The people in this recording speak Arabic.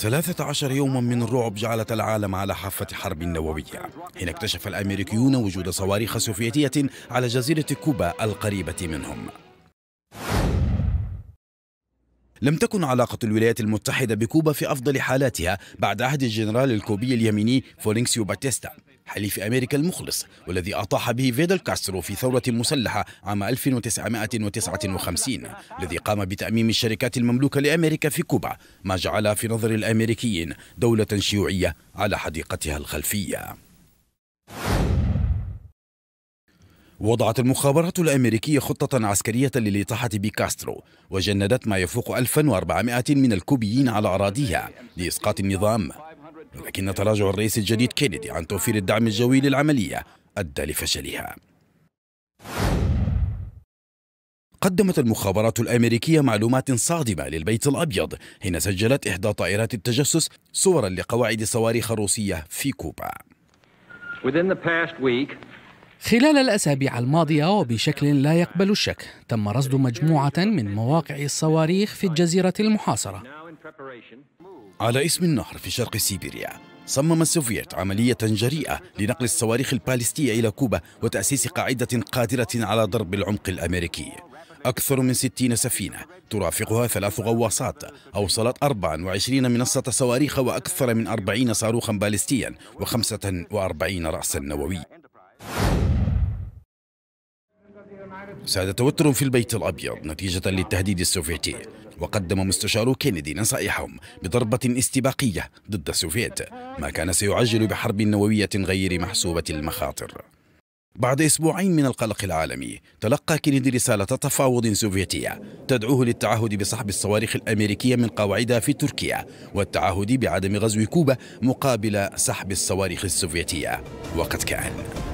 ثلاثة عشر يوما من الرعب جعلت العالم على حافة حرب نووية حين اكتشف الأمريكيون وجود صواريخ سوفيتية على جزيرة كوبا القريبة منهم لم تكن علاقة الولايات المتحدة بكوبا في أفضل حالاتها بعد عهد الجنرال الكوبي اليميني فولينكسيو باتيستا حليف أمريكا المخلص والذي أطاح به فيدل كاسترو في ثورة مسلحة عام 1959 الذي قام بتأميم الشركات المملوكة لأمريكا في كوبا ما جعلها في نظر الأمريكيين دولة شيوعية على حديقتها الخلفية وضعت المخابرات الأمريكية خطة عسكرية للإطاحة بكاسترو وجندت ما يفوق 1400 من الكوبيين على أراضيها لإسقاط النظام لكن تراجع الرئيس الجديد كينيدي عن توفير الدعم الجوي للعملية أدى لفشلها قدمت المخابرات الأمريكية معلومات صادمة للبيت الأبيض حين سجلت إحدى طائرات التجسس صورا لقواعد صواريخ روسية في كوبا خلال الأسابيع الماضية وبشكل لا يقبل الشك تم رصد مجموعة من مواقع الصواريخ في الجزيرة المحاصرة على اسم النهر في شرق سيبيريا صمم السوفييت عملية جريئة لنقل الصواريخ البالستية إلى كوبا وتأسيس قاعدة قادرة على ضرب العمق الأمريكي أكثر من 60 سفينة ترافقها ثلاث غواصات أوصلت 24 منصة صواريخ وأكثر من 40 صاروخا بالستيا و45 رأسا نووي ساد توتر في البيت الأبيض نتيجة للتهديد السوفيتي وقدم مستشار كينيدي نصائحهم بضربة استباقية ضد السوفيت ما كان سيعجل بحرب نووية غير محسوبة المخاطر بعد أسبوعين من القلق العالمي تلقى كينيدي رسالة تفاوض سوفيتية تدعوه للتعهد بسحب الصواريخ الأمريكية من قواعدها في تركيا والتعهد بعدم غزو كوبا مقابل سحب الصواريخ السوفيتية وقد كان